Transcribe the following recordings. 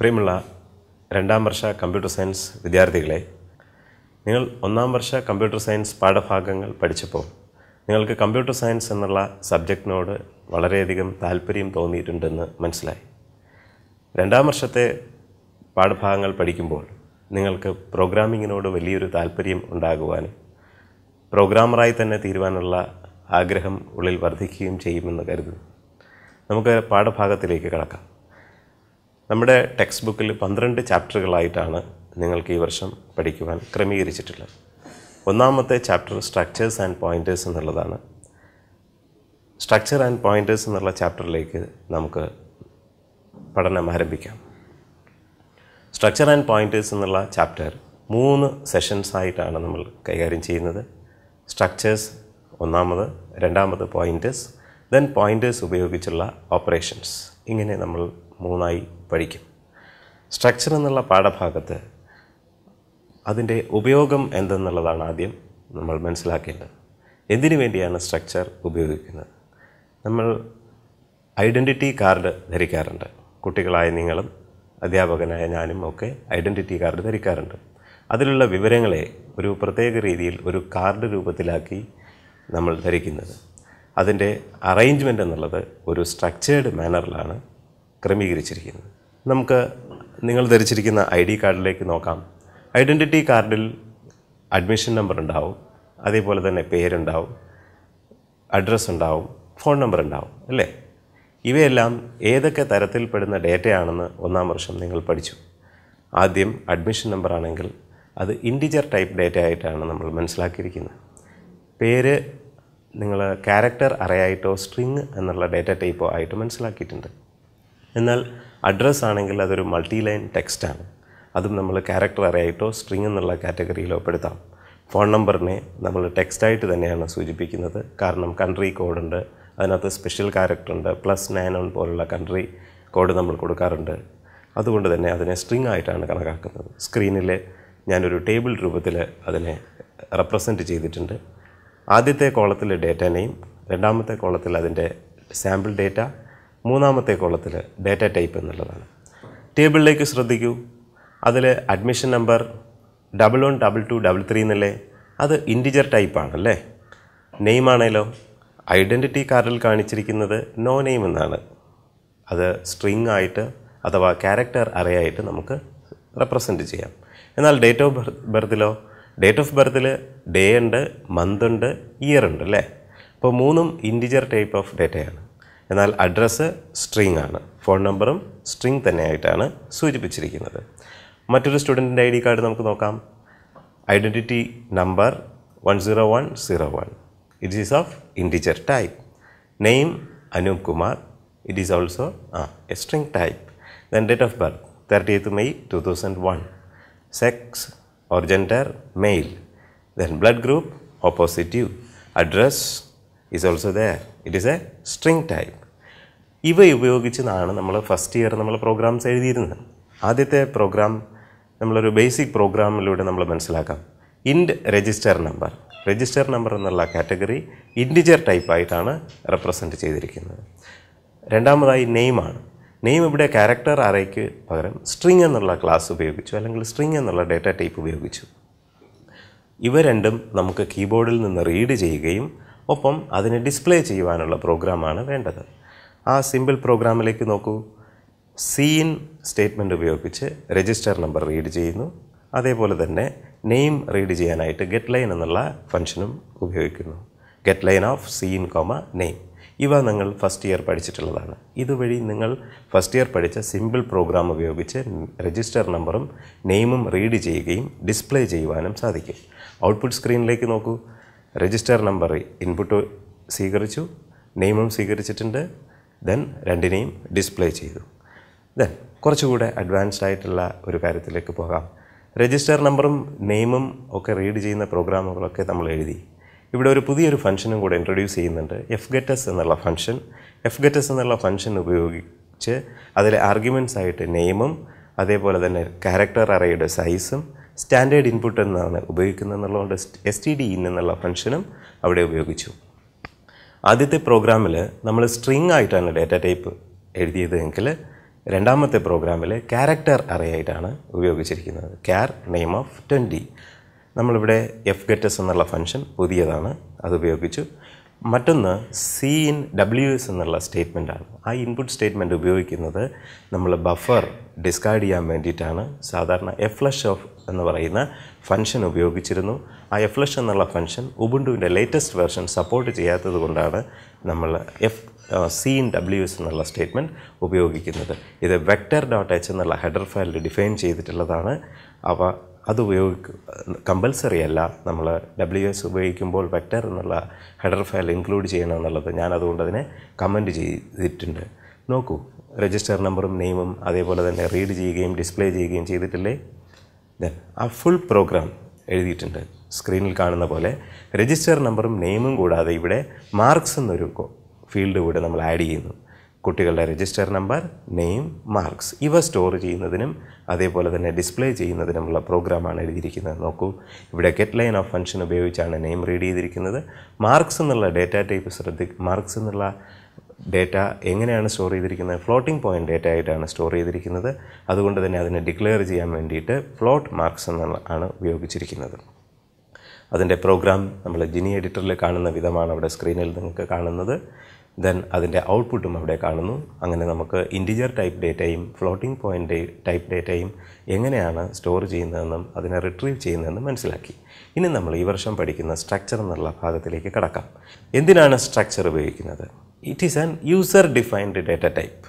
പ്രിയമുള്ള രണ്ടാം വർഷ computer science വിദ്യാർത്ഥികളെ നിങ്ങൾ ഒന്നാം വർഷ കമ്പ്യൂട്ടർ സയൻസ് പാഠഭാഗങ്ങൾ പഠിച്ചപ്പോൾ നിങ്ങൾക്ക് കമ്പ്യൂട്ടർ സയൻസ് എന്നുള്ള സബ്ജക്റ്റിനോട് വളരെയധികം താല്പര്യം തോന്നിയിട്ടുണ്ടെന്ന് മനസ്സിലായി രണ്ടാം വർഷത്തെ പാഠഭാഗങ്ങൾ പഠിക്കുമ്പോൾ നിങ്ങൾക്ക് പ്രോഗ്രാമിങ്ങിനോട് വലിയൊരു താല്പര്യം ഉണ്ടാകുവാനും പ്രോഗ്രാമറായി തന്നെ തീരുവാനുള്ള ആഗ്രഹം ഉള്ളിൽ വർദ്ധിക്കുകയും ചെയ്യുമെന്ന് കരുതുന്നു നമുക്ക് പാഠഭാഗത്തിലേക്ക് കടക്കാം നമ്മുടെ ടെക്സ്റ്റ് ബുക്കിൽ പന്ത്രണ്ട് ചാപ്റ്ററുകളായിട്ടാണ് നിങ്ങൾക്ക് ഈ വർഷം പഠിക്കുവാൻ ക്രമീകരിച്ചിട്ടുള്ളത് ഒന്നാമത്തെ ചാപ്റ്റർ സ്ട്രക്ചേഴ്സ് ആൻഡ് പോയിൻറ്റേഴ്സ് എന്നുള്ളതാണ് സ്ട്രക്ചർ ആൻഡ് പോയിൻറ്റേഴ്സ് എന്നുള്ള ചാപ്റ്ററിലേക്ക് നമുക്ക് പഠനം ആരംഭിക്കാം സ്ട്രക്ചർ ആൻഡ് പോയിൻറ്റേഴ്സ് എന്നുള്ള ചാപ്റ്റർ മൂന്ന് സെഷൻസ് ആയിട്ടാണ് നമ്മൾ കൈകാര്യം ചെയ്യുന്നത് സ്ട്രക്ചേഴ്സ് ഒന്നാമത് രണ്ടാമത് പോയിൻറ്റേഴ്സ് ദെൻ പോയിൻറ്റേഴ്സ് ഉപയോഗിച്ചുള്ള ഓപ്പറേഷൻസ് ഇങ്ങനെ നമ്മൾ മൂന്നായി പഠിക്കും സ്ട്രക്ചർ എന്നുള്ള പാഠഭാഗത്ത് അതിൻ്റെ ഉപയോഗം എന്തെന്നുള്ളതാണ് ആദ്യം നമ്മൾ മനസ്സിലാക്കേണ്ടത് എന്തിനു വേണ്ടിയാണ് സ്ട്രക്ചർ ഉപയോഗിക്കുന്നത് നമ്മൾ ഐഡൻറ്റിറ്റി കാർഡ് ധരിക്കാറുണ്ട് കുട്ടികളായ നിങ്ങളും അധ്യാപകനായ ഞാനും ഒക്കെ ഐഡൻറ്റിറ്റി കാർഡ് ധരിക്കാറുണ്ട് അതിലുള്ള വിവരങ്ങളെ ഒരു പ്രത്യേക രീതിയിൽ ഒരു കാർഡ് രൂപത്തിലാക്കി നമ്മൾ ധരിക്കുന്നത് അതിൻ്റെ അറേഞ്ച്മെൻ്റ് എന്നുള്ളത് ഒരു സ്ട്രക്ചേർഡ് മാനറിലാണ് ക്രമീകരിച്ചിരിക്കുന്നത് നമുക്ക് നിങ്ങൾ ധരിച്ചിരിക്കുന്ന ഐ ഡി കാർഡിലേക്ക് നോക്കാം ഐഡൻറ്റിറ്റി കാർഡിൽ അഡ്മിഷൻ നമ്പർ ഉണ്ടാവും അതേപോലെ തന്നെ പേരുണ്ടാവും അഡ്രസ്സ് ഉണ്ടാവും ഫോൺ നമ്പർ ഉണ്ടാവും അല്ലേ ഇവയെല്ലാം ഏതൊക്കെ തരത്തിൽപ്പെടുന്ന ഡേറ്റയാണെന്ന് ഒന്നാം വർഷം നിങ്ങൾ പഠിച്ചു ആദ്യം അഡ്മിഷൻ നമ്പർ ആണെങ്കിൽ അത് ഇൻഡിജർ ടൈപ്പ് ഡേറ്റ ആയിട്ടാണ് നമ്മൾ മനസ്സിലാക്കിയിരിക്കുന്നത് പേര് നിങ്ങൾ ക്യാരക്ടർ അറയായിട്ടോ സ്ട്രിങ് എന്നുള്ള ഡേറ്റ ടൈപ്പോ ആയിട്ട് മനസ്സിലാക്കിയിട്ടുണ്ട് എന്നാൽ അഡ്രസ്സ് ആണെങ്കിൽ അതൊരു മൾട്ടി ലൈൻ ടെക്സ്റ്റാണ് അതും നമ്മൾ ക്യാരക്ടർ അറിയായിട്ടോ സ്ട്രിങ് എന്നുള്ള കാറ്റഗറിയിലോ പെടുത്താം ഫോൺ നമ്പറിനെ നമ്മൾ ടെക്സ്റ്റായിട്ട് തന്നെയാണ് സൂചിപ്പിക്കുന്നത് കാരണം കൺട്രി കോഡുണ്ട് അതിനകത്ത് സ്പെഷ്യൽ ക്യാരക്ടർ ഉണ്ട് പ്ലസ് നയൻ വൺ പോലുള്ള കൺട്രി കോഡ് നമ്മൾ കൊടുക്കാറുണ്ട് അതുകൊണ്ട് തന്നെ അതിനെ സ്ട്രിങ് ആയിട്ടാണ് കണക്കാക്കുന്നത് സ്ക്രീനിൽ ഞാനൊരു ടേബിൾ രൂപത്തിൽ അതിനെ റെപ്രസെൻറ്റ് ചെയ്തിട്ടുണ്ട് ആദ്യത്തെ കോളത്തിൽ ഡേറ്റ നെയിം രണ്ടാമത്തെ കോളത്തിൽ അതിൻ്റെ സാമ്പിൾ ഡേറ്റ മൂന്നാമത്തെ കോളത്തിൽ ഡേറ്റ ടൈപ്പ് എന്നുള്ളതാണ് ടേബിളിലേക്ക് ശ്രദ്ധിക്കൂ അതിൽ admission number double one double two double three എന്നല്ലേ അത് ഇൻറ്റിജർ ടൈപ്പാണല്ലേ നെയിമാണേലോ ഐഡൻറ്റിറ്റി കാർഡിൽ കാണിച്ചിരിക്കുന്നത് നോ നെയിം എന്നാണ് അത് സ്ട്രിങ് ആയിട്ട് അഥവാ ക്യാരക്ടർ അറേ ആയിട്ട് നമുക്ക് റെപ്രസെൻറ്റ് ചെയ്യാം എന്നാൽ ഡേറ്റ് ഓഫ് ബർത്തിലോ ഡേറ്റ് ഓഫ് ബർത്തിൽ ഡേ ഉണ്ട് മന്ത് ഉണ്ട് ഇയർ ഉണ്ട് അല്ലേ അപ്പോൾ മൂന്നും ഇൻറ്റിജർ ടൈപ്പ് ഓഫ് ഡേറ്റയാണ് എന്നാൽ അഡ്രസ്സ് സ്ട്രിങ് ആണ് ഫോൺ നമ്പറും സ്ട്രിങ് തന്നെയായിട്ടാണ് സൂചിപ്പിച്ചിരിക്കുന്നത് മറ്റൊരു സ്റ്റുഡൻറ്റിൻ്റെ ഐ ഡി കാർഡ് നമുക്ക് നോക്കാം identity number one zero one zero one it is of integer type name Anoop Kumar it is also uh a string type then date of birth thirty eighth May two thousand one sex or gender male then blood group O positive address is also there it is a string type ഇവ ഉപയോഗിച്ചതാണ് നമ്മൾ first year നമ്മൾ programmes എഴുതിയിരുന്നത് ആദ്യത്തെ programme നമ്മളൊരു basic പ്രോഗ്രാമിലൂടെ നമ്മൾ മനസ്സിലാക്കാം int register number register number എന്നുള്ള കാറ്റഗറി ഇൻഡിജർ ടൈപ്പായിട്ടാണ് റെപ്രസെൻറ്റ് ചെയ്തിരിക്കുന്നത് രണ്ടാമതായി നെയിമാണ് നെയിം ഇവിടെ ക്യാരക്ടർ അറേക്ക് പകരം സ്ട്രിങ് എന്നുള്ള ക്ലാസ് ഉപയോഗിച്ചു അല്ലെങ്കിൽ സ്ട്രിങ് എന്നുള്ള ഡേറ്റ ടൈപ്പ് ഉപയോഗിച്ചു ഇവ രണ്ടും നമുക്ക് കീബോർഡിൽ നിന്ന് റീഡ് ചെയ്യുകയും ഒപ്പം അതിനെ ഡിസ്പ്ലേ ചെയ്യുവാനുള്ള പ്രോഗ്രാമാണ് വേണ്ടത് ആ സിമ്പിൾ പ്രോഗ്രാമിലേക്ക് നോക്കൂ സീൻ സ്റ്റേറ്റ്മെൻറ്റ് ഉപയോഗിച്ച് രജിസ്റ്റർ നമ്പർ റീഡ് ചെയ്യുന്നു അതേപോലെ തന്നെ നെയിം റീഡ് ചെയ്യാനായിട്ട് ഗെറ്റ് ലൈൻ എന്നുള്ള ഫംഗ്ഷനും ഉപയോഗിക്കുന്നു get line of cin comma name ഇവ നിങ്ങൾ ഫസ്റ്റ് ഇയർ പഠിച്ചിട്ടുള്ളതാണ് ഇതുവഴി നിങ്ങൾ ഫസ്റ്റ് ഇയർ പഠിച്ച സിമ്പിൾ പ്രോഗ്രാം ഉപയോഗിച്ച് രജിസ്റ്റർ നമ്പറും നെയിമും റീഡ് ചെയ്യുകയും ഡിസ്പ്ലേ ചെയ്യുവാനും സാധിക്കും ഔട്ട്പുട്ട് സ്ക്രീനിലേക്ക് നോക്കൂ രജിസ്റ്റർ നമ്പർ ഇൻപുട്ട് സ്വീകരിച്ചു നെയിമും സ്വീകരിച്ചിട്ടുണ്ട് ദെൻ രണ്ടിനെയും ഡിസ്പ്ലേ ചെയ്തു ദെൻ കുറച്ചുകൂടെ അഡ്വാൻസ്ഡ് ആയിട്ടുള്ള ഒരു കാര്യത്തിലേക്ക് പോകാം രജിസ്റ്റർ നമ്പറും നെയിമും ഒക്കെ റീഡ് ചെയ്യുന്ന പ്രോഗ്രാമുകളൊക്കെ നമ്മൾ എഴുതി ഇവിടെ ഒരു പുതിയൊരു ഫംഗ്ഷനും കൂടെ ഇൻട്രൊഡ്യൂസ് ചെയ്യുന്നുണ്ട് എഫ് ഗെറ്റസ് എന്നുള്ള ഫംഗ്ഷൻ എഫ് ഗെറ്റസ് എന്നുള്ള ഫംഗ്ഷൻ ഉപയോഗിച്ച് അതിലെ ആർഗ്യുമെൻറ്റ്സ് ആയിട്ട് നെയിമും അതേപോലെ തന്നെ ക്യാരക്ടർ അറയുടെ സൈസും സ്റ്റാൻഡേർഡ് ഇൻപുട്ട് എന്നാണ് ഉപയോഗിക്കുന്നത് എന്നുള്ളതുകൊണ്ട് എസ് ടി ഡി ഇൻ എന്നുള്ള ഫംഗ്ഷനും അവിടെ ഉപയോഗിച്ചു ആദ്യത്തെ പ്രോഗ്രാമിൽ നമ്മൾ സ്ട്രിങ് ആയിട്ടാണ് ഡേറ്റ ടൈപ്പ് എഴുതിയത് എങ്കിൽ രണ്ടാമത്തെ പ്രോഗ്രാമിൽ ക്യാരക്ടർ അറേ ആയിട്ടാണ് ഉപയോഗിച്ചിരിക്കുന്നത് ക്യാർ നെയിം ഓഫ് ട്വൻറ്റി നമ്മളിവിടെ എഫ് ഗെറ്റസ് എന്നുള്ള ഫംഗ്ഷൻ പുതിയതാണ് അത് ഉപയോഗിച്ചു മറ്റൊന്ന് സി ഇൻ ഡബ്ല്യു എസ് എന്നുള്ള സ്റ്റേറ്റ്മെൻറ്റാണ് ആ ഇൻപുട്ട് സ്റ്റേറ്റ്മെൻറ്റ് ഉപയോഗിക്കുന്നത് നമ്മൾ ബഫർ ഡിസ്കാർഡ് ചെയ്യാൻ വേണ്ടിയിട്ടാണ് സാധാരണ എഫ്ലഷ് ഓഫ് എന്ന് പറയുന്ന ഫംഗ്ഷൻ ഉപയോഗിച്ചിരുന്നു ആ ഫ്ലഷ് എന്നുള്ള ഫംഗ്ഷൻ ഉബുണ്ടുവിൻ്റെ ലേറ്റസ്റ്റ് വെർഷൻ സപ്പോർട്ട് ചെയ്യാത്തത് കൊണ്ടാണ് നമ്മൾ F C in W S എന്നുള്ള സ്റ്റേറ്റ്മെൻറ്റ് ഉപയോഗിക്കുന്നത് ഇത് വെക്ടർ ഡോട്ട് എച്ച് എന്നുള്ള ഹെഡർ ഫയലിൽ ഡിഫൈൻ ചെയ്തിട്ടുള്ളതാണ് അവ അത് ഉപയോഗിക്കുക കമ്പൽസറി അല്ല നമ്മൾ ഡബ്ല്യു എസ് ഉപയോഗിക്കുമ്പോൾ വെക്റ്റർ എന്നുള്ള ഹെഡർ ഫയൽ ഇൻക്ലൂഡ് ചെയ്യണം എന്നുള്ളത് ഞാൻ അതുകൊണ്ട് അതിനെ കമൻറ്റ് ചെയ്തിട്ടുണ്ട് നോക്കൂ രജിസ്റ്റർ നമ്പറും നെയിമും അതേപോലെ തന്നെ റീഡ് ചെയ്യുകയും ഡിസ്പ്ലേ ചെയ്യുകയും ചെയ്തിട്ടില്ലേ ദെൻ ആ ഫുൾ പ്രോഗ്രാം എഴുതിയിട്ടുണ്ട് സ്ക്രീനിൽ കാണുന്ന പോലെ രജിസ്റ്റർ നമ്പറും നെയിമും കൂടാതെ ഇവിടെ മാർക്സ് എന്നൊരു ഫീൽഡ് കൂടെ നമ്മൾ ആഡ് ചെയ്യുന്നു കുട്ടികളുടെ രജിസ്റ്റർ നമ്പർ നെയിം മാർക്സ് ഇവ സ്റ്റോർ ചെയ്യുന്നതിനും അതേപോലെ തന്നെ ഡിസ്പ്ലേ ചെയ്യുന്നതിനുമുള്ള പ്രോഗ്രാമാണ് എഴുതിയിരിക്കുന്നത് നോക്കൂ ഇവിടെ ഗെറ്റ് ലൈൻ ഓഫ് ഫംഗ്ഷൻ ഉപയോഗിച്ചാണ് നെയിം റീഡ് ചെയ്തിരിക്കുന്നത് മാർക്സ് എന്നുള്ള ഡേറ്റ ടൈപ്പ് ശ്രദ്ധി മാർക്സ് എന്നുള്ള ഡേറ്റ എങ്ങനെയാണ് സ്റ്റോർ ചെയ്തിരിക്കുന്നത് ഫ്ലോട്ടിംഗ് പോയിൻ്റ് ഡേറ്റ ആയിട്ടാണ് സ്റ്റോർ ചെയ്തിരിക്കുന്നത് അതുകൊണ്ട് തന്നെ അതിനെ ഡിക്ലെയർ ചെയ്യാൻ വേണ്ടിയിട്ട് ഫ്ലോട്ട് മാർക്സ് എന്നാണ് ഉപയോഗിച്ചിരിക്കുന്നത് അതിൻ്റെ പ്രോഗ്രാം നമ്മൾ ജിനി എഡിറ്ററിൽ കാണുന്ന വിധമാണ് അവിടെ സ്ക്രീനിൽ നിങ്ങൾക്ക് കാണുന്നത് ദെൻ അതിൻ്റെ ഔട്ട്പുട്ടും അവിടെ കാണുന്നു അങ്ങനെ നമുക്ക് ഇൻറ്റിജർ ടൈപ്പ് ഡേറ്റയും ഫ്ലോട്ടിംഗ് പോയിൻ്റ് ടൈപ്പ് ഡേറ്റയും എങ്ങനെയാണ് സ്റ്റോർ ചെയ്യുന്നതെന്നും അതിനെ റിട്രീവ് ചെയ്യുന്നതെന്നും മനസ്സിലാക്കി ഇനി നമ്മൾ ഈ വർഷം പഠിക്കുന്ന സ്ട്രക്ചർ എന്നുള്ള ഭാഗത്തിലേക്ക് കടക്കാം എന്തിനാണ് സ്ട്രക്ചർ ഉപയോഗിക്കുന്നത് it is an user defined data type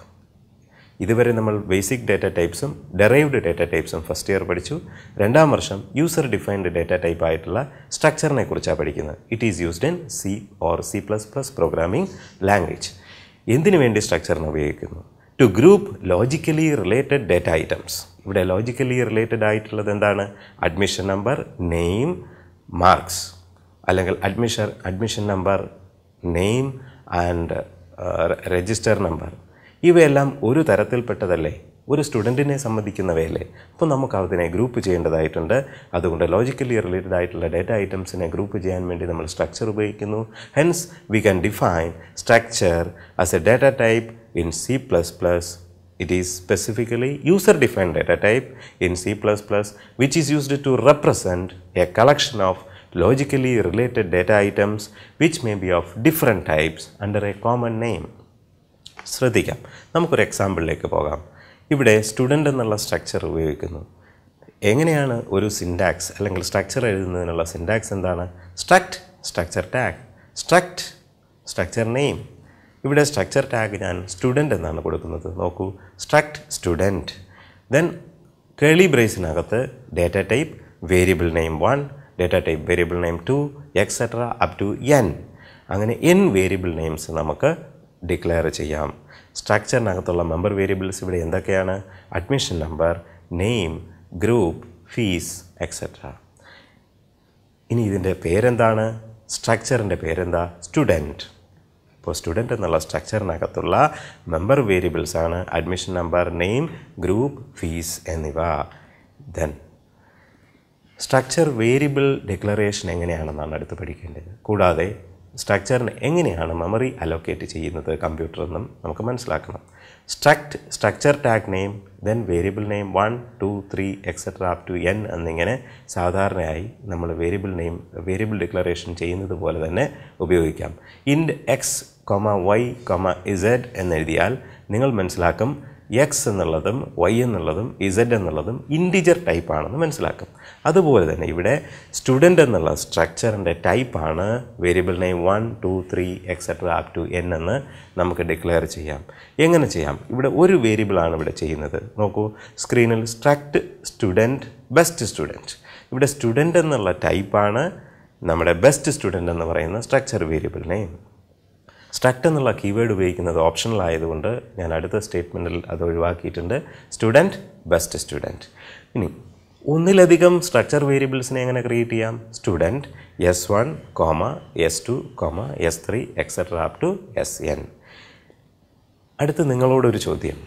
ഇതുവരെ നമ്മൾ ബേസിക് ഡേറ്റ ടൈപ്സും ഡെറൈവ്ഡ് ഡേറ്റ ടൈപ്സും ഫസ്റ്റ് ഇയർ പഠിച്ചു രണ്ടാം വർഷം യൂസർ ഡിഫൈൻഡ് ഡേറ്റ ടൈപ്പ് ആയിട്ടുള്ള സ്ട്രക്ചറിനെ കുറിച്ചാണ് പഠിക്കുന്നത് it is used in C or C plus plus programming language എന്തിനു വേണ്ടി സ്ട്രക്ചറിനെ ഉപയോഗിക്കുന്നു to group logically related data items ഇവിടെ ലോജിക്കലി റിലേറ്റഡ് ആയിട്ടുള്ളത് എന്താണ് അഡ്മിഷൻ നമ്പർ നെയിം മാർക്സ് അല്ലെങ്കിൽ admission admission number name and register number ഇവയെല്ലാം ഒരു തരത്തിൽപ്പെട്ടതല്ലേ ഒരു സ്റ്റുഡൻറ്റിനെ സംബന്ധിക്കുന്നവയല്ലേ അപ്പോൾ നമുക്ക് അതിനെ ഗ്രൂപ്പ് ചെയ്യേണ്ടതായിട്ടുണ്ട് അതുകൊണ്ട് ലോജിക്കലി റിലേറ്റഡ് ആയിട്ടുള്ള ഡേറ്റ ഐറ്റംസിനെ ഗ്രൂപ്പ് ചെയ്യാൻ വേണ്ടി നമ്മൾ സ്ട്രക്ചർ ഉപയോഗിക്കുന്നു hence we can define structure as a data type in C plus plus it is specifically user defined data type in C plus plus which is used to represent a collection of logically related data items which may be of different types under a common name. ശ്രദ്ധിക്കാം നമുക്കൊരു എക്സാമ്പിളിലേക്ക് പോകാം ഇവിടെ student എന്നുള്ള structure ഉപയോഗിക്കുന്നു എങ്ങനെയാണ് ഒരു syntax അല്ലെങ്കിൽ structure എഴുതുന്നതിനുള്ള സിൻഡാക്സ് എന്താണ് struct structure tag struct structure name ഇവിടെ സ്ട്രക്ചർ ടാഗ് ഞാൻ സ്റ്റുഡൻ്റ് എന്നാണ് കൊടുക്കുന്നത് നോക്കൂ സ്ട്രക്ട് സ്റ്റുഡൻറ്റ് ദെൻ കേളി ബ്രേസിനകത്ത് data type variable name one data type variable name two etcetera up to N അങ്ങനെ എൻ വേരിയബിൾ നെയിംസ് നമുക്ക് declare ചെയ്യാം സ്ട്രക്ചറിനകത്തുള്ള മെമ്പർ വേരിയബിൾസ് ഇവിടെ എന്തൊക്കെയാണ് admission number name group fees etcetera ഇനി ഇതിൻ്റെ പേരെന്താണ് സ്ട്രക്ചറിൻ്റെ പേരെന്താ സ്റ്റുഡൻറ്റ് അപ്പോൾ സ്റ്റുഡൻറ്റ് എന്നുള്ള സ്ട്രക്ചറിനകത്തുള്ള മെമ്പർ വേരിയബിൾസ് ആണ് admission number name group fees എന്നിവ ദെൻ സ്ട്രക്ചർ വേരിയബിൾ ഡിക്ലറേഷൻ എങ്ങനെയാണെന്നാണ് അടുത്ത് പഠിക്കേണ്ടത് കൂടാതെ സ്ട്രക്ചറിന് എങ്ങനെയാണ് മെമ്മറി അലോക്കേറ്റ് ചെയ്യുന്നത് കമ്പ്യൂട്ടറെന്നും നമുക്ക് മനസ്സിലാക്കണം struct structure tag name then variable name one two three etcetera up to N എന്നിങ്ങനെ സാധാരണയായി നമ്മൾ വേരിയബിൾ നെയിം വേരിയബിൾ ഡിക്ലറേഷൻ ചെയ്യുന്നത് പോലെ തന്നെ ഉപയോഗിക്കാം int X comma Y comma Z എന്നെഴുതിയാൽ നിങ്ങൾ മനസ്സിലാക്കും എക്സ് എന്നുള്ളതും വൈ എന്നുള്ളതും ഇസഡ് എന്നുള്ളതും ഇൻറ്റിജർ ടൈപ്പ് ആണെന്ന് മനസ്സിലാക്കും അതുപോലെ തന്നെ ഇവിടെ സ്റ്റുഡൻ്റ് എന്നുള്ള സ്ട്രക്ചറിൻ്റെ ടൈപ്പാണ് variable name one two three etcetera up to N എന്ന് നമുക്ക് ഡിക്ലെയർ ചെയ്യാം എങ്ങനെ ചെയ്യാം ഇവിടെ ഒരു വേരിയബിളാണ് ഇവിടെ ചെയ്യുന്നത് നോക്കൂ സ്ക്രീനിൽ സ്ട്രക്ട് സ്റ്റുഡൻറ്റ് ബെസ്റ്റ് സ്റ്റുഡൻറ്റ് ഇവിടെ സ്റ്റുഡൻ്റ് എന്നുള്ള ടൈപ്പാണ് നമ്മുടെ ബെസ്റ്റ് സ്റ്റുഡൻ്റ് എന്ന് പറയുന്ന സ്ട്രക്ചർ വേരിയബിൾ നെയിം സ്ട്രക്ട് എന്നുള്ള കീവേഡ് ഉപയോഗിക്കുന്നത് ഓപ്ഷണൽ ആയതുകൊണ്ട് ഞാൻ അടുത്ത സ്റ്റേറ്റ്മെൻറ്റിൽ അത് ഒഴിവാക്കിയിട്ടുണ്ട് സ്റ്റുഡൻറ്റ് ബെസ്റ്റ് സ്റ്റുഡൻറ്റ് ഇനി ഒന്നിലധികം സ്ട്രക്ചർ വേരിയബിൾസിനെ എങ്ങനെ ക്രിയേറ്റ് ചെയ്യാം student S one comma S two comma S three etcetera up to S N അടുത്ത് നിങ്ങളോടൊരു ചോദ്യം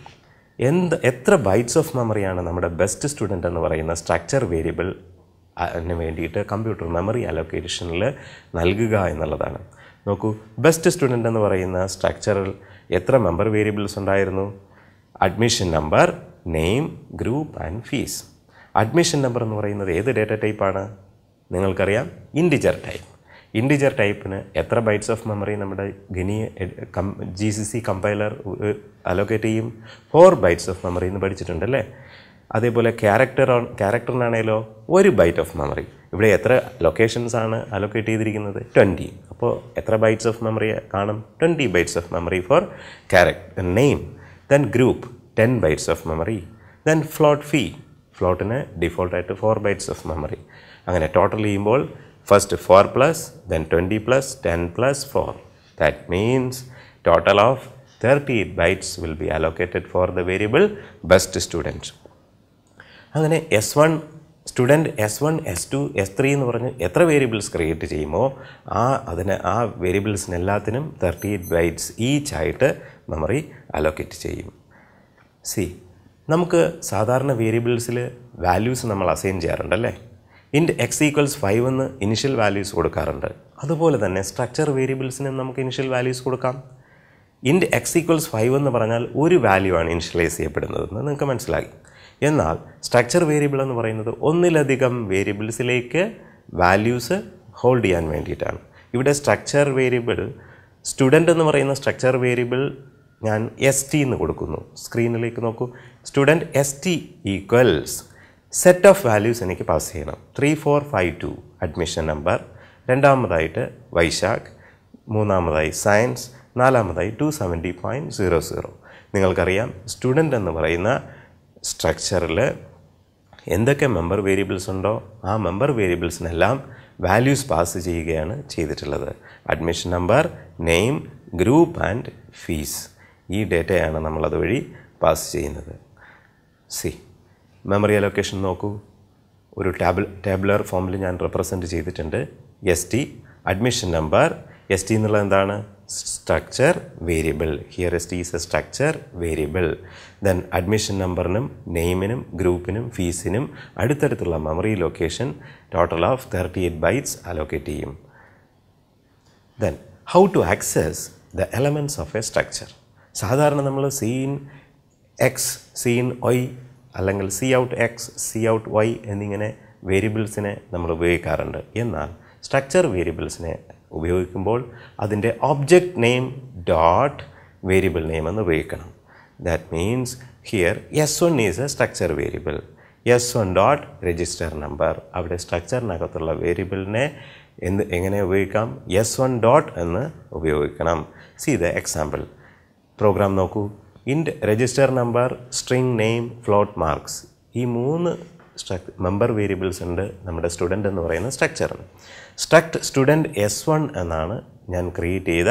എന്ത് എത്ര ബൈറ്റ്സ് ഓഫ് മെമ്മറിയാണ് നമ്മുടെ ബെസ്റ്റ് സ്റ്റുഡൻ്റ് എന്ന് പറയുന്ന സ്ട്രക്ചർ വേരിയബിൾ അതിന് വേണ്ടിയിട്ട് കമ്പ്യൂട്ടർ മെമ്മറി അലോക്കേഷനിൽ നൽകുക എന്നുള്ളതാണ് നോക്കൂ ബെസ്റ്റ് സ്റ്റുഡൻ്റ് എന്ന് പറയുന്ന സ്ട്രക്ചറിൽ എത്ര മെമ്പർ വേരിയബിൾസ് ഉണ്ടായിരുന്നു admission number name group and fees admission number എന്ന് പറയുന്നത് ഏത് ഡേറ്റ ടൈപ്പാണ് നിങ്ങൾക്കറിയാം ഇൻഡിജർ ടൈപ്പ് ഇൻഡിജർ ടൈപ്പിന് എത്ര ബൈറ്റ്സ് ഓഫ് മെമ്മറി നമ്മുടെ GNU G C C compiler allocate ചെയ്യും ഫോർ ബൈറ്റ്സ് ഓഫ് മെമ്മറി എന്ന് പഠിച്ചിട്ടുണ്ടല്ലേ അതേപോലെ ക്യാരക്ടർ ക്യാരക്ടറിനാണേലോ ഒരു ബൈറ്റ് ഓഫ് മെമ്മറി ഇവിടെ എത്ര ലൊക്കേഷൻസാണ് അലൊക്കേറ്റ് ചെയ്തിരിക്കുന്നത് ട്വൻറ്റി അപ്പോൾ എത്ര ബൈറ്റ്സ് ഓഫ് മെമ്മറി കാണും twenty bytes of memory four character name then group ten bytes of memory then float fee ഫ്ലോട്ടിന് ഡിഫോൾട്ടായിട്ട് ഫോർ ബൈറ്റ്സ് ഓഫ് മെമ്മറി അങ്ങനെ ടോട്ടൽ ചെയ്യുമ്പോൾ first four plus then twenty plus ten plus four that means total of thirty eight bytes will be allocated for the variable best student അങ്ങനെ S one student S one S two S three എന്ന് പറഞ്ഞ് എത്ര variables create ചെയ്യുമോ ആ അതിന് ആ വേരിയബിൾസിനെല്ലാത്തിനും thirty eight bytes each ആയിട്ട് മെമ്മറി അലോക്കേറ്റ് ചെയ്യും സി നമുക്ക് സാധാരണ വേരിയബിൾസിൽ വാല്യൂസ് നമ്മൾ അസൈൻ ചെയ്യാറുണ്ടല്ലേ ഇൻഡ് എക്സ് ഈക്വൽസ് ഫൈവ് എന്ന് ഇനിഷ്യൽ വാല്യൂസ് കൊടുക്കാറുണ്ട് അതുപോലെ തന്നെ സ്ട്രക്ചർ വേരിയബിൾസിന് നമുക്ക് ഇനിഷ്യൽ വാല്യൂസ് കൊടുക്കാം ഇൻഡ് എക്സ് ഈക്വൽസ് ഫൈവ് എന്ന് പറഞ്ഞാൽ ഒരു വാല്യൂ ആണ് ഇനിഷ്യലൈസ് ചെയ്യപ്പെടുന്നതെന്ന് നിങ്ങൾക്ക് മനസ്സിലാക്കി എന്നാൽ സ്ട്രക്ചർ വേരിയബിൾ എന്ന് പറയുന്നത് ഒന്നിലധികം വേരിയബിൾസിലേക്ക് വാല്യൂസ് ഹോൾഡ് ചെയ്യാൻ വേണ്ടിയിട്ടാണ് ഇവിടെ സ്ട്രക്ചർ വേരിയബിൾ സ്റ്റുഡൻ്റ് എന്ന് പറയുന്ന സ്ട്രക്ചർ വേരിയബിൾ ഞാൻ എസ് ടി എന്ന് കൊടുക്കുന്നു സ്ക്രീനിലേക്ക് നോക്കൂ student S T equals set of values എനിക്ക് പാസ് ചെയ്യണം three four five two admission number രണ്ടാമതായിട്ട് വൈശാഖ് മൂന്നാമതായി സയൻസ് നാലാമതായി two seventy point zero zero നിങ്ങൾക്കറിയാം സ്റ്റുഡൻ്റ് എന്ന് പറയുന്ന സ്ട്രക്ചറിൽ എന്തൊക്കെ മെമ്പർ വേരിയബിൾസ് ഉണ്ടോ ആ മെമ്പർ വേരിയബിൾസിനെല്ലാം വാല്യൂസ് പാസ് ചെയ്യുകയാണ് ചെയ്തിട്ടുള്ളത് admission number name group and fees ഈ ഡേറ്റയാണ് നമ്മൾ അതുവഴി പാസ് ചെയ്യുന്നത് സി മെമ്മറി അലൊക്കേഷൻ നോക്കൂ ഒരു ടാബ് ടേബ്ലർ ഫോമിൽ ഞാൻ റെപ്രസെൻറ്റ് ചെയ്തിട്ടുണ്ട് S T admission number S T എന്നുള്ളത് എന്താണ് structure variable here is T is a structure variable. Then admission നമ്പറിനും നെയിമിനും ഗ്രൂപ്പിനും ഫീസിനും അടുത്തടുത്തുള്ള memory location total of thirty eight bytes allocate ചെയ്യും then how to access the elements of a structure സാധാരണ നമ്മൾ സീൻ എക്സ് സീൻ ഒയ് അല്ലെങ്കിൽ cout X cout Y എന്നിങ്ങനെ വേരിയബിൾസിനെ നമ്മൾ ഉപയോഗിക്കാറുണ്ട് എന്നാൽ സ്ട്രക്ചർ വേരിയബിൾസിനെ ഉപയോഗിക്കുമ്പോൾ അതിൻ്റെ object name dot variable name എന്ന് ഉപയോഗിക്കണം that means here S one is a structure variable S one dot register number അവിടെ സ്ട്രക്ചറിനകത്തുള്ള വേരിയബിളിനെ എന്ത് എങ്ങനെ ഉപയോഗിക്കാം എസ് വൺ ഡോട്ട് എന്ന് ഉപയോഗിക്കണം സി ദ എക്സാമ്പിൾ പ്രോഗ്രാം നോക്കൂ int register number string name float marks ഈ മൂന്ന് മെമ്പർ വേരിയബിൾസ് ഉണ്ട് നമ്മുടെ സ്റ്റുഡൻ്റ് എന്ന് പറയുന്ന സ്ട്രക്ചറിന് സ്ട്രക്ട് സ്റ്റുഡൻറ്റ് എസ് വൺ എന്നാണ് ഞാൻ ക്രിയേറ്റ് ചെയ്ത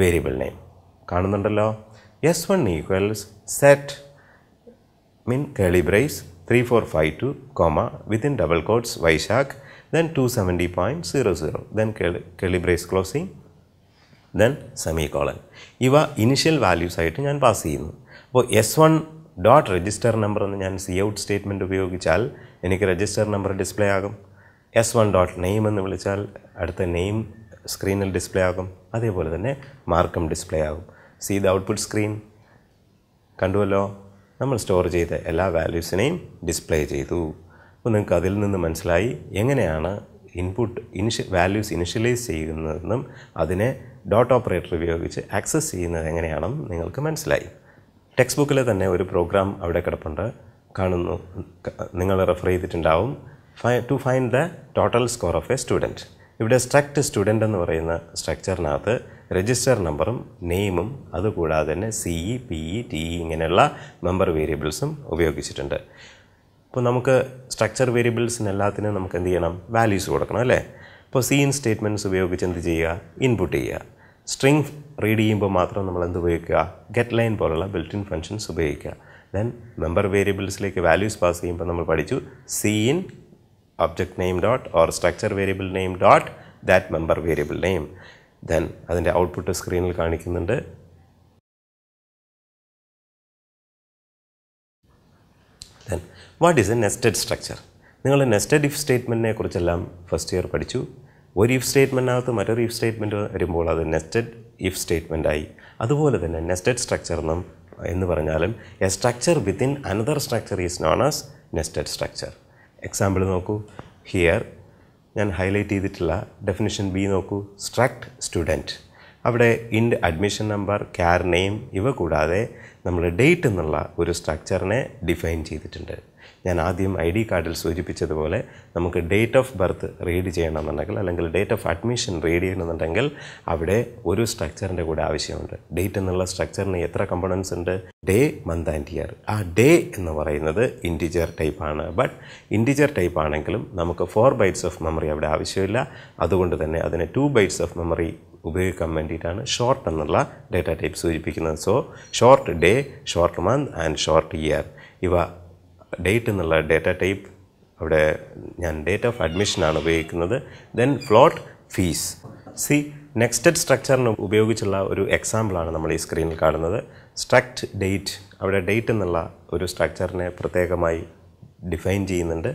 വേരിയബിൾ നെയിം കാണുന്നുണ്ടല്ലോ S one equals set mean curly braces three four five two comma within double quotes Vaisakh zero 270.00 then closing then semicolon ഇവ ഇനിഷ്യൽ വാല്യൂസ് ആയിട്ട് ഞാൻ പാസ് ചെയ്യുന്നു അപ്പോൾ S one dot register number എന്ന് ഞാൻ C out statement ഉപയോഗിച്ചാൽ എനിക്ക് register number display ആകും എസ് വൺ ഡോട്ട് നെയിം എന്ന് വിളിച്ചാൽ അടുത്ത നെയിം സ്ക്രീനിൽ ഡിസ്പ്ലേ ആകും അതേപോലെ തന്നെ മാർക്കും ഡിസ്പ്ലേ ആകും സി ദ ഔട്ട്പുട്ട് സ്ക്രീൻ കണ്ടുവല്ലോ നമ്മൾ സ്റ്റോർ ചെയ്ത എല്ലാ വാല്യൂസിനെയും ഡിസ്പ്ലേ ചെയ്തു അപ്പോൾ നിങ്ങൾക്ക് അതിൽ നിന്ന് മനസ്സിലായി എങ്ങനെയാണ് ഇൻപുട്ട് ഇനിഷ്യ വാല്യൂസ് ഇനിഷ്യലൈസ് ചെയ്യുന്നതെന്നും അതിനെ ഡോട്ട് ഓപ്പറേറ്റർ ഉപയോഗിച്ച് ആക്സസ് ചെയ്യുന്നത് എങ്ങനെയാണെന്നും നിങ്ങൾക്ക് മനസ്സിലായി ടെക്സ്റ്റ് ബുക്കിലെ തന്നെ ഒരു പ്രോഗ്രാം അവിടെ കിടപ്പുണ്ട് കാണുന്നു നിങ്ങൾ റെഫർ ചെയ്തിട്ടുണ്ടാവും to find the total score of a student ഇവിടെ സ്ട്രക്ട് സ്റ്റുഡൻ്റ് എന്ന് പറയുന്ന സ്ട്രക്ചറിനകത്ത് രജിസ്റ്റർ നമ്പറും നെയിമും അതുകൂടാതെ തന്നെ C E P E T E ഇങ്ങനെയുള്ള മെമ്പർ വേരിയബിൾസും ഉപയോഗിച്ചിട്ടുണ്ട് അപ്പോൾ നമുക്ക് സ്ട്രക്ചർ വേരിയബിൾസിന് എല്ലാത്തിനും നമുക്ക് എന്ത് ചെയ്യണം വാല്യൂസ് കൊടുക്കണം അല്ലേ അപ്പോൾ സീൻ സ്റ്റേറ്റ്മെൻറ്റ്സ് ഉപയോഗിച്ച് എന്ത് ചെയ്യുക ഇൻപുട്ട് ചെയ്യുക സ്ട്രിങ് റീഡ് ചെയ്യുമ്പോൾ മാത്രം നമ്മൾ എന്ത് ഉപയോഗിക്കുക ഗെറ്റ് ലൈൻ പോലുള്ള ബിൽറ്റിൻ ഫങ്ഷൻസ് ഉപയോഗിക്കുക ദെൻ മെമ്പർ വേരിയബിൾസിലേക്ക് വാല്യൂസ് പാസ് ചെയ്യുമ്പോൾ നമ്മൾ പഠിച്ചു cin object name dot or structure variable name dot that member variable name then അതിൻ്റെ ഔട്ട്പുട്ട് സ്ക്രീനിൽ കാണിക്കുന്നുണ്ട് then what is a nested structure നിങ്ങൾ നെസ്റ്റഡ് ഇഫ് സ്റ്റേറ്റ്മെൻറ്റിനെ കുറിച്ചെല്ലാം ഫസ്റ്റ് ഇയർ പഠിച്ചു ഒരു ഇഫ് സ്റ്റേറ്റ്മെൻറ്റിനകത്ത് മറ്റൊരു ഇഫ് സ്റ്റേറ്റ്മെൻറ്റ് വരുമ്പോൾ അത് നെസ്റ്റഡ് ഇഫ് സ്റ്റേറ്റ്മെൻറ്റായി അതുപോലെ തന്നെ നെസ്റ്റഡ് സ്ട്രക്ചർ എന്നും എന്ന് പറഞ്ഞാലും a structure within another structure is known as nested structure example നോക്കൂ ഹിയർ ഞാൻ ഹൈലൈറ്റ് ചെയ്തിട്ടുള്ള ഡെഫിനിഷൻ ബി നോക്കൂ സ്ട്രക്ട് സ്റ്റുഡൻറ്റ് അവിടെ ഇൻഡ് അഡ്മിഷൻ നമ്പർ ക്യാർ നെയിം ഇവ കൂടാതെ നമ്മൾ ഡേറ്റ് എന്നുള്ള ഒരു സ്ട്രക്ചറിനെ ഡിഫൈൻ ചെയ്തിട്ടുണ്ട് ഞാൻ ആദ്യം ഐ ഡി കാർഡിൽ സൂചിപ്പിച്ചതുപോലെ നമുക്ക് ഡേറ്റ് ഓഫ് ബർത്ത് റീഡ് ചെയ്യണമെന്നുണ്ടെങ്കിൽ അല്ലെങ്കിൽ ഡേറ്റ് ഓഫ് അഡ്മിഷൻ റീഡ് ചെയ്യണമെന്നുണ്ടെങ്കിൽ അവിടെ ഒരു സ്ട്രക്ചറിൻ്റെ കൂടെ ആവശ്യമുണ്ട് ഡേറ്റ് എന്നുള്ള സ്ട്രക്ചറിന് എത്ര കമ്പോണൻസ് ഉണ്ട് ഡേ മന്ത് ആൻഡ് ഇയർ ആ ഡേ എന്ന് പറയുന്നത് ഇൻറ്റിജർ ടൈപ്പാണ് ബട്ട് ഇൻറ്റിജർ ടൈപ്പ് ആണെങ്കിലും നമുക്ക് ഫോർ ബൈറ്റ്സ് ഓഫ് മെമ്മറി അവിടെ ആവശ്യമില്ല അതുകൊണ്ട് തന്നെ അതിന് ടു ബൈറ്റ്സ് ഓഫ് മെമ്മറി ഉപയോഗിക്കാൻ വേണ്ടിയിട്ടാണ് ഷോർട്ട് എന്നുള്ള ഡേറ്റ ടൈപ്പ് സൂചിപ്പിക്കുന്നത് so short day short month and short year ഇവ ഡേറ്റ് എന്നുള്ള ഡേറ്റ ടൈപ്പ് അവിടെ ഞാൻ ഡേറ്റ് ഓഫ് അഡ്മിഷനാണ് ഉപയോഗിക്കുന്നത് then float fees see nested സ്ട്രക്ചറിന് ഉപയോഗിച്ചുള്ള ഒരു എക്സാമ്പിളാണ് നമ്മൾ ഈ സ്ക്രീനിൽ കാണുന്നത് സ്ട്രക്ട് ഡേറ്റ് അവിടെ ഡേറ്റ് എന്നുള്ള ഒരു സ്ട്രക്ചറിനെ പ്രത്യേകമായി ഡിഫൈൻ ചെയ്യുന്നുണ്ട്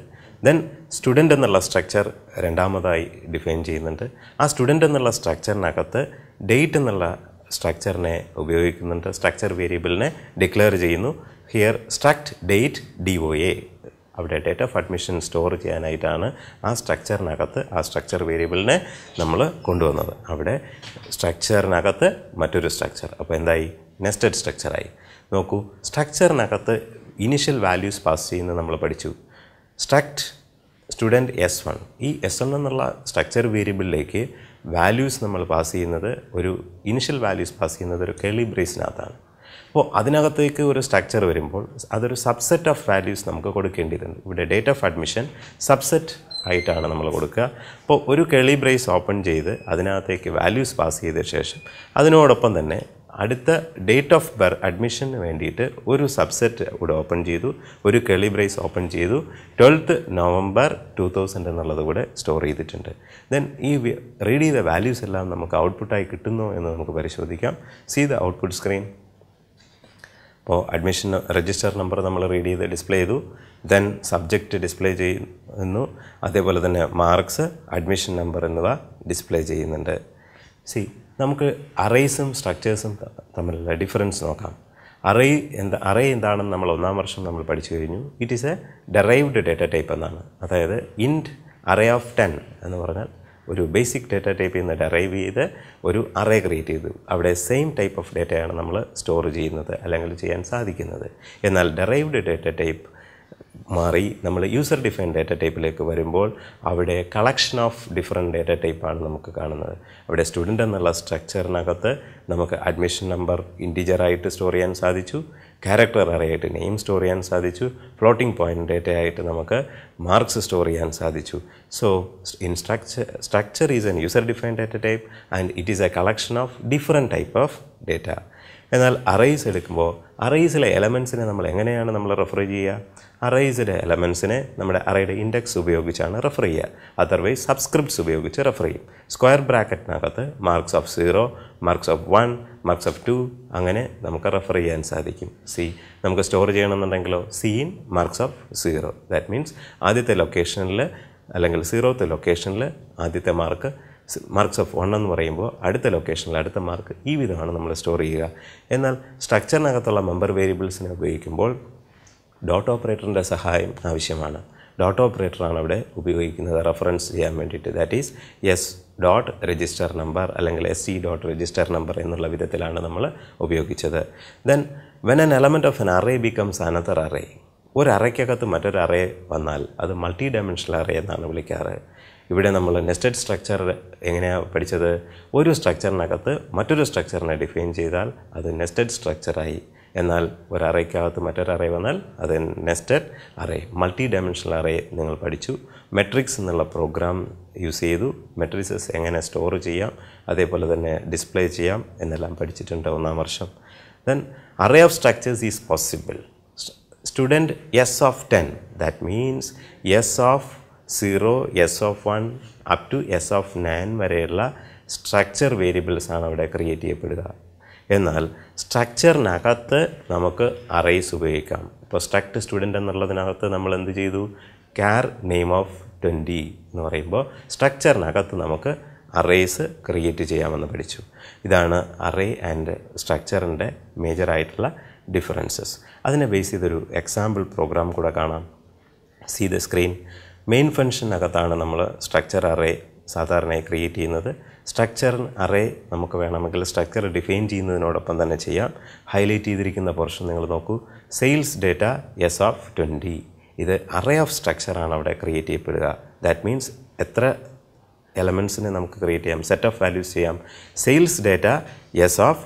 ദെൻ സ്റ്റുഡൻ്റ് എന്നുള്ള സ്ട്രക്ചർ രണ്ടാമതായി ഡിഫൈൻ ചെയ്യുന്നുണ്ട് ആ സ്റ്റുഡൻ്റ് എന്നുള്ള സ്ട്രക്ചറിനകത്ത് ഡേറ്റ് എന്നുള്ള സ്ട്രക്ചറിനെ ഉപയോഗിക്കുന്നുണ്ട് സ്ട്രക്ചർ വേരിയബിളിനെ ഡിക്ലെയർ ചെയ്യുന്നു here struct date D O A അവിടെ ഡേറ്റ് ഓഫ് അഡ്മിഷൻ സ്റ്റോർ ചെയ്യാനായിട്ടാണ് ആ സ്ട്രക്ചറിനകത്ത് ആ സ്ട്രക്ചർ വേരിയബിളിനെ നമ്മൾ കൊണ്ടുവന്നത് അവിടെ സ്ട്രക്ചറിനകത്ത് മറ്റൊരു സ്ട്രക്ചർ അപ്പോൾ എന്തായി നെസ്റ്റഡ് സ്ട്രക്ചറായി നോക്കൂ സ്ട്രക്ചറിനകത്ത് ഇനിഷ്യൽ വാല്യൂസ് പാസ് ചെയ്യുന്നത് നമ്മൾ പഠിച്ചു സ്ട്രക്ട് സ്റ്റുഡൻറ്റ് എസ് വൺ ഈ എസ് വൺ എന്നുള്ള സ്ട്രക്ചർ വേരിയബിളിലേക്ക് വാല്യൂസ് നമ്മൾ പാസ് ചെയ്യുന്നത് ഒരു ഇനിഷ്യൽ വാല്യൂസ് പാസ് ചെയ്യുന്നത് ഒരു കേളി ബ്രേസിനകത്താണ് അപ്പോൾ അതിനകത്തേക്ക് ഒരു സ്ട്രക്ചർ വരുമ്പോൾ അതൊരു സബ്സെറ്റ് ഓഫ് വാല്യൂസ് നമുക്ക് കൊടുക്കേണ്ടതുണ്ട് ഇവിടെ ഡേറ്റ് ഓഫ് അഡ്മിഷൻ സബ്സെറ്റ് ആയിട്ടാണ് നമ്മൾ കൊടുക്കുക അപ്പോൾ ഒരു കെളി ബ്രേസ് ഓപ്പൺ ചെയ്ത് അതിനകത്തേക്ക് വാല്യൂസ് പാസ് ചെയ്ത ശേഷം അതിനോടൊപ്പം തന്നെ അടുത്ത ഡേറ്റ് ഓഫ് ബർ അഡ്മിഷന് വേണ്ടിയിട്ട് ഒരു സബ്സെറ്റ് കൂടെ ഓപ്പൺ ചെയ്തു ഒരു കെളിബ്രൈസ് ഓപ്പൺ ചെയ്തു ട്വൽത്ത് നവംബർ ടു തൗസൻഡ് എന്നുള്ളത് കൂടെ സ്റ്റോർ ചെയ്തിട്ടുണ്ട് ദെൻ ഈ റീഡ് ചെയ്ത വാല്യൂസ് എല്ലാം നമുക്ക് ഔട്ട്പുട്ടായി കിട്ടുന്നോ എന്ന് നമുക്ക് പരിശോധിക്കാം സീ ദ ഔട്ട്പുട്ട് സ്ക്രീൻ അപ്പോൾ അഡ്മിഷൻ രജിസ്റ്റർ നമ്പർ നമ്മൾ റീഡ് ചെയ്ത് ഡിസ്പ്ലേ ചെയ്തു ദെൻ സബ്ജക്റ്റ് ഡിസ്പ്ലേ ചെയ്യുന്നു അതേപോലെ തന്നെ മാർക്സ് അഡ്മിഷൻ നമ്പർ എന്നിവ ഡിസ്പ്ലേ ചെയ്യുന്നുണ്ട് സി നമുക്ക് അറേസും സ്ട്രക്ചേഴ്സും തമ്മിലുള്ള ഡിഫറൻസ് നോക്കാം അറേ എന്താ അറേ എന്താണെന്ന് നമ്മൾ ഒന്നാം വർഷം നമ്മൾ പഠിച്ചു കഴിഞ്ഞു it is a derived data type എന്നാണ് അതായത് ഇൻഡ് അറേ ഓഫ് ടെൻ എന്ന് പറഞ്ഞാൽ ഒരു ബേസിക് ഡേറ്റ ടൈപ്പിൽ നിന്ന് ഡെറൈവ് ചെയ്ത് ഒരു അറേ ക്രിയേറ്റ് ചെയ്തു അവിടെ സെയിം ടൈപ്പ് ഓഫ് ഡേറ്റയാണ് നമ്മൾ സ്റ്റോർ ചെയ്യുന്നത് അല്ലെങ്കിൽ ചെയ്യാൻ സാധിക്കുന്നത് എന്നാൽ ഡെറൈവ്ഡ് ഡേറ്റ ടൈപ്പ് മാറി നമ്മൾ യൂസർ ഡിഫൈൻ ഡാറ്റ ടൈപ്പിലേക്ക് വരുമ്പോൾ അവിടെ കളക്ഷൻ ഓഫ് ഡിഫറെൻറ്റ് ഡാറ്റ ടൈപ്പാണ് നമുക്ക് കാണുന്നത് അവിടെ സ്റ്റുഡൻ്റ് എന്നുള്ള സ്ട്രക്ചറിനകത്ത് നമുക്ക് അഡ്മിഷൻ നമ്പർ ഇൻറ്റീജറായിട്ട് സ്റ്റോർ ചെയ്യാൻ സാധിച്ചു ക്യാരക്ടർ അറിയായിട്ട് നെയിം സ്റ്റോർ ചെയ്യാൻ സാധിച്ചു ഫ്ലോട്ടിംഗ് പോയിൻ്റ് ഡാറ്റ ആയിട്ട് നമുക്ക് മാർക്സ് സ്റ്റോർ ചെയ്യാൻ സാധിച്ചു so in structure structure is an user define data type and it is a collection of different type of data എന്നാൽ arrays എടുക്കുമ്പോൾ അറൈസിലെ എലമെൻസിനെ നമ്മൾ എങ്ങനെയാണ് നമ്മൾ റെഫർ ചെയ്യുക അറൈസിലെ എലമെൻസിനെ നമ്മുടെ അറയുടെ ഇൻഡെക്സ് ഉപയോഗിച്ചാണ് റെഫർ ചെയ്യുക അതർവൈസ് സബ്സ്ക്രിപ്റ്റ്സ് ഉപയോഗിച്ച് റെഫർ ചെയ്യും സ്ക്വയർ ബ്രാക്കറ്റിനകത്ത് marks of zero marks of one marks of two അങ്ങനെ നമുക്ക് റെഫർ ചെയ്യാൻ സാധിക്കും സി നമുക്ക് സ്റ്റോർ ചെയ്യണമെന്നുണ്ടെങ്കിലോ cin marks of zero that means ആദ്യത്തെ ലൊക്കേഷനിൽ അല്ലെങ്കിൽ സീറോത്തെ ലൊക്കേഷനിൽ ആദ്യത്തെ മാർക്ക് മാർക്സ് ഓഫ് വൺ എന്ന് പറയുമ്പോൾ അടുത്ത ലൊക്കേഷനിൽ അടുത്ത മാർക്ക് ഈ വിധമാണ് നമ്മൾ സ്റ്റോർ ചെയ്യുക എന്നാൽ സ്ട്രക്ചറിനകത്തുള്ള മെമ്പർ വേരിയബിൾസിനെ ഉപയോഗിക്കുമ്പോൾ ഡോട്ട് ഓപ്പറേറ്ററിൻ്റെ സഹായം ആവശ്യമാണ് ഡോട്ട് ഓപ്പറേറ്ററാണ് അവിടെ ഉപയോഗിക്കുന്നത് റെഫറൻസ് ചെയ്യാൻ വേണ്ടിയിട്ട് that is S dot register number അല്ലെങ്കിൽ S C dot register number എന്നുള്ള വിധത്തിലാണ് നമ്മൾ ഉപയോഗിച്ചത് then when an element of an array becomes another array ഒരു അറയ്ക്കകത്ത് മറ്റൊരു അറേ വന്നാൽ അത് മൾട്ടി ഡയമെൻഷണൽ അറേ എന്നാണ് വിളിക്കാറ് ഇവിടെ നമ്മൾ നെസ്റ്റഡ് സ്ട്രക്ചർ എങ്ങനെയാണ് പഠിച്ചത് ഒരു സ്ട്രക്ചറിനകത്ത് മറ്റൊരു സ്ട്രക്ചറിനെ ഡിഫൈൻ ചെയ്താൽ അത് നെസ്റ്റഡ് സ്ട്രക്ചറായി എന്നാൽ ഒരു മറ്റൊരറേ മറ്റൊരു വന്നാൽ അത് nested array multi dimensional array നിങ്ങൾ പഠിച്ചു മെട്രിക്സ് എന്നുള്ള പ്രോഗ്രാം യൂസ് ചെയ്തു മെട്രിക്സസ് എങ്ങനെ സ്റ്റോർ ചെയ്യാം അതേപോലെ തന്നെ ഡിസ്പ്ലേ ചെയ്യാം എന്നെല്ലാം പഠിച്ചിട്ടുണ്ട് ഒന്നാം വർഷം then array of structures is possible student S of ten that means S of zero S of one up to S of nine വരെയുള്ള സ്ട്രക്ചർ വേരിയബിൾസ് ആണ് അവിടെ ക്രിയേറ്റ് ചെയ്യപ്പെടുക എന്നാൽ സ്ട്രക്ചറിനകത്ത് നമുക്ക് അറേസ് ഉപയോഗിക്കാം ഇപ്പോൾ സ്ട്രക്ട് സ്റ്റുഡൻ്റ് എന്നുള്ളതിനകത്ത് നമ്മൾ എന്ത് ചെയ്തു കെയർ നെയിം ഓഫ് ട്വൻറ്റി എന്ന് പറയുമ്പോൾ സ്ട്രക്ചറിനകത്ത് നമുക്ക് അറേസ് ക്രിയേറ്റ് ചെയ്യാമെന്ന് പഠിച്ചു ഇതാണ് അറേ ആൻഡ് സ്ട്രക്ചറിൻ്റെ മേജറായിട്ടുള്ള ഡിഫറൻസസ് അതിനെ ബേസ് ചെയ്തൊരു എക്സാമ്പിൾ പ്രോഗ്രാം കൂടെ കാണാം സീ ദ സ്ക്രീൻ മെയിൻ ഫംഗ്ഷനകത്താണ് നമ്മൾ സ്ട്രക്ചർ അറേ സാധാരണയായി ക്രിയേറ്റ് ചെയ്യുന്നത് സ്ട്രക്ചർ അറേ നമുക്ക് വേണമെങ്കിൽ സ്ട്രക്ചർ ഡിഫൈൻ ചെയ്യുന്നതിനോടൊപ്പം തന്നെ ചെയ്യാം ഹൈലൈറ്റ് ചെയ്തിരിക്കുന്ന പോർഷൻ നിങ്ങൾ നോക്കൂ sales data S of twenty ഇത് അറേ ഓഫ് സ്ട്രക്ചറാണ് അവിടെ ക്രിയേറ്റ് ചെയ്യപ്പെടുക ദാറ്റ് മീൻസ് എത്ര എലമെൻസിനെ നമുക്ക് ക്രിയേറ്റ് ചെയ്യാം സെറ്റ് ഓഫ് വാല്യൂസ് ചെയ്യാം sales data S of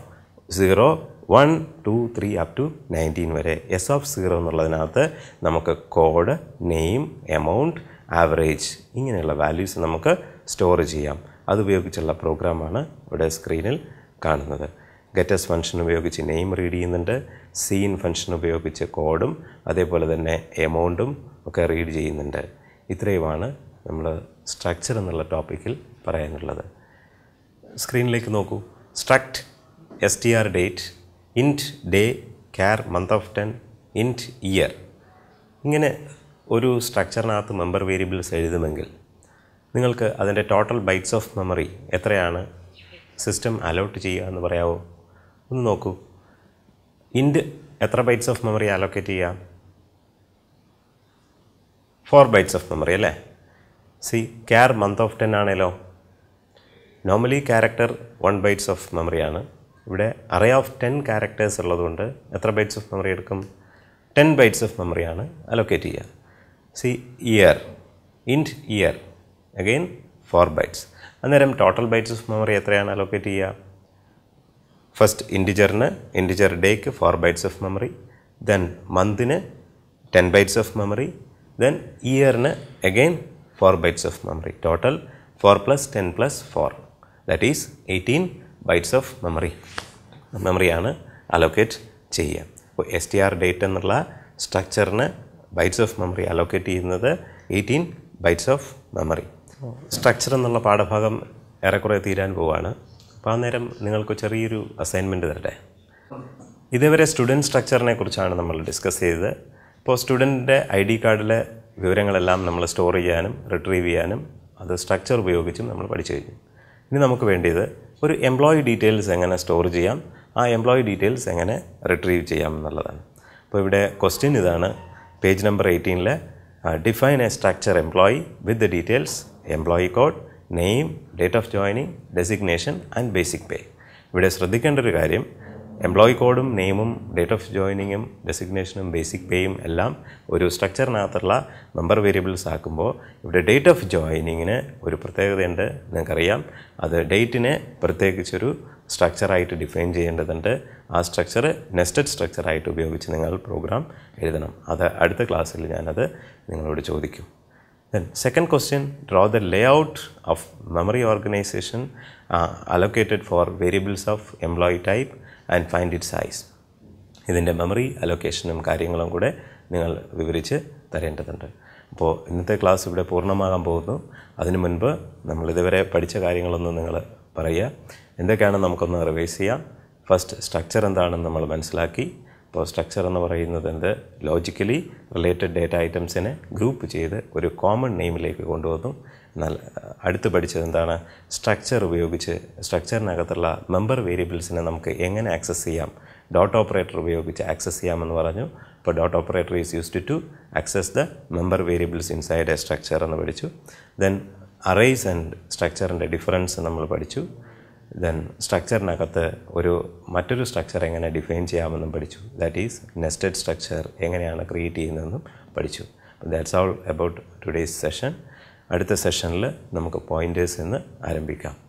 zero one two three up to nineteen വരെ എസ് ഓഫ് സീറോ എന്നുള്ളതിനകത്ത് നമുക്ക് കോഡ് നെയിം എമൗണ്ട് ആവറേജ് ഇങ്ങനെയുള്ള വാല്യൂസ് നമുക്ക് സ്റ്റോർ ചെയ്യാം അതുപയോഗിച്ചുള്ള പ്രോഗ്രാമാണ് ഇവിടെ സ്ക്രീനിൽ കാണുന്നത് ഗെറ്റസ് ഫംഗ്ഷൻ ഉപയോഗിച്ച് നെയിം റീഡ് ചെയ്യുന്നുണ്ട് സീൻ ഫംഗ്ഷൻ ഉപയോഗിച്ച് കോഡും അതേപോലെ തന്നെ എമൗണ്ടും ഒക്കെ റീഡ് ചെയ്യുന്നുണ്ട് ഇത്രയുമാണ് നമ്മൾ സ്ട്രക്ചർ എന്നുള്ള ടോപ്പിക്കിൽ പറയാനുള്ളത് സ്ക്രീനിലേക്ക് നോക്കൂ struct S T R date int day char month of ten int year ഇങ്ങനെ ഒരു സ്ട്രക്ചറിനകത്ത് മെമ്പർ വേരിയബിൾസ് എഴുതുമെങ്കിൽ നിങ്ങൾക്ക് അതിൻ്റെ ടോട്ടൽ ബൈറ്റ്സ് ഓഫ് മെമ്മറി എത്രയാണ് സിസ്റ്റം അലോട്ട് ചെയ്യുക എന്ന് പറയാമോ ഒന്ന് നോക്കൂ ഇൻഡ് എത്ര ബൈറ്റ്സ് ഓഫ് മെമ്മറി അലോക്കേറ്റ് ചെയ്യാം ഫോർ ബൈറ്റ്സ് ഓഫ് മെമ്മറി അല്ലേ see char month of ten ആണേലോ normally character one bytes of മെമ്മറിയാണ് ഇവിടെ അറേ ഓഫ് ടെൻ ക്യാരക്ടേഴ്സ് ഉള്ളതുകൊണ്ട് എത്ര ബൈറ്റ്സ് ഓഫ് മെമ്മറി എടുക്കും ടെൻ ബൈറ്റ്സ് ഓഫ് മെമ്മറിയാണ് അലോക്കേറ്റ് ചെയ്യുക See year int year again four bytes അന്നേരം ടോട്ടൽ ബൈറ്റ്സ് ഓഫ് മെമ്മറി എത്രയാണ് അലോക്കേറ്റ് ചെയ്യുക ഫസ്റ്റ് ഇൻറ്റിജറിന് ഇൻറ്റിജർ ഡേക്ക് four bytes of memory then മന്തിന് ten bytes of memory then ഇയറിന് again four bytes of memory total four plus ten plus four that is eighteen bytes of memory മെമ്മറിയാണ് allocate ചെയ്യുക അപ്പോൾ S T R date എന്നുള്ള സ്ട്രക്ചറിന് bytes of memory allocate ചെയ്യുന്നത് eighteen bytes of memory structure എന്നുള്ള പാഠഭാഗം ഏറെക്കുറെ തീരാൻ പോവാണ് അപ്പോൾ ആ നേരം നിങ്ങൾക്ക് ചെറിയൊരു അസൈൻമെൻറ്റ് തരട്ടെ ഇതേവരെ സ്റ്റുഡൻറ്റ് സ്ട്രക്ചറിനെ കുറിച്ചാണ് നമ്മൾ ഡിസ്കസ് ചെയ്തത് ഇപ്പോൾ സ്റ്റുഡൻറ്റിൻ്റെ ഐ ഡി കാർഡിലെ വിവരങ്ങളെല്ലാം നമ്മൾ സ്റ്റോർ ചെയ്യാനും റിട്രീവ് ചെയ്യാനും അത് സ്ട്രക്ചർ ഉപയോഗിച്ചും നമ്മൾ പഠിച്ചു കഴിഞ്ഞു ഇനി നമുക്ക് വേണ്ടിയത് ഒരു എംപ്ലോയി ഡീറ്റെയിൽസ് എങ്ങനെ സ്റ്റോർ ചെയ്യാം ആ എംപ്ലോയി ഡീറ്റെയിൽസ് എങ്ങനെ റിട്രീവ് ചെയ്യാം എന്നുള്ളതാണ് അപ്പോൾ ഇവിടെ ക്വസ്റ്റ്യൻ ഇതാണ് page number 18ல uh, define a structure employee with the details employee code, name, date of joining, designation and basic pay. ഇവിടെ ശ്രദ്ധിക്കേണ്ട ഒരു കാര്യം എംപ്ലോയി കോഡും നെയിമും ഡേറ്റ് ഓഫ് ജോയിനിങ്ങും ഡെസിഗ്നേഷനും ബേസിക് പേയും എല്ലാം ഒരു സ്ട്രക്ചറിനകത്തുള്ള മെമ്പർ വേരിയബിൾസ് ആക്കുമ്പോൾ ഇവിടെ ഡേറ്റ് ഓഫ് ജോയിനിങ്ങിന് ഒരു പ്രത്യേകതയുണ്ട് നിങ്ങൾക്കറിയാം അത് ഡേറ്റിനെ പ്രത്യേകിച്ചൊരു സ്ട്രക്ചറായിട്ട് ഡിഫൈൻ ചെയ്യേണ്ടതുണ്ട് ആ സ്ട്രക്ചർ നെസ്റ്റഡ് സ്ട്രക്ചറായിട്ട് ഉപയോഗിച്ച് നിങ്ങൾ പ്രോഗ്രാം എഴുതണം അത് അടുത്ത ക്ലാസ്സിൽ ഞാനത് നിങ്ങളോട് ചോദിക്കും then second question draw the layout of memory organization allocated for variables of employee type and find it size ഇതിൻ്റെ മെമ്മറി അലൊക്കേഷനും കാര്യങ്ങളും കൂടെ നിങ്ങൾ വിവരിച്ച് തരേണ്ടതുണ്ട് അപ്പോൾ ഇന്നത്തെ ക്ലാസ് ഇവിടെ പൂർണ്ണമാകാൻ പോകുന്നു അതിനു മുൻപ് നമ്മൾ ഇതുവരെ പഠിച്ച കാര്യങ്ങളൊന്നും നിങ്ങൾ പറയുക എന്തൊക്കെയാണ് നമുക്കൊന്ന് റിവൈസ് ചെയ്യാം ഫസ്റ്റ് സ്ട്രക്ചർ എന്താണെന്ന് നമ്മൾ മനസ്സിലാക്കി അപ്പോൾ സ്ട്രക്ചർ എന്ന് പറയുന്നത് എന്ത് ലോജിക്കലി റിലേറ്റഡ് ഡേറ്റ ഐറ്റംസിനെ ഗ്രൂപ്പ് ചെയ്ത് ഒരു കോമൺ നെയിമിലേക്ക് കൊണ്ടുവന്നു നല്ല അടുത്ത് പഠിച്ചത് എന്താണ് സ്ട്രക്ചർ ഉപയോഗിച്ച് സ്ട്രക്ചറിനകത്തുള്ള മെമ്പർ വേരിയബിൾസിനെ നമുക്ക് എങ്ങനെ ആക്സസ് ചെയ്യാം ഡോട്ട് ഓപ്പറേറ്റർ ഉപയോഗിച്ച് ആക്സസ് ചെയ്യാമെന്ന് പറഞ്ഞു അപ്പോൾ dot operator is used to access the member variables inside a structure എന്ന് പഠിച്ചു ദെൻ അറേസ് ആൻഡ് സ്ട്രക്ചറിൻ്റെ ഡിഫറൻസ് നമ്മൾ പഠിച്ചു ദെൻ സ്ട്രക്ചറിനകത്ത് ഒരു മറ്റൊരു സ്ട്രക്ചർ എങ്ങനെ ഡിഫൈൻ ചെയ്യാമെന്നും പഠിച്ചു ദാറ്റ് ഈസ് നെസ്റ്റഡ് സ്ട്രക്ചർ എങ്ങനെയാണ് ക്രിയേറ്റ് ചെയ്യുന്നതെന്നും പഠിച്ചു that's all about today's session അടുത്ത സെഷനിൽ നമുക്ക് പോയിൻറ്റേഴ്സ് എന്ന് ആരംഭിക്കാം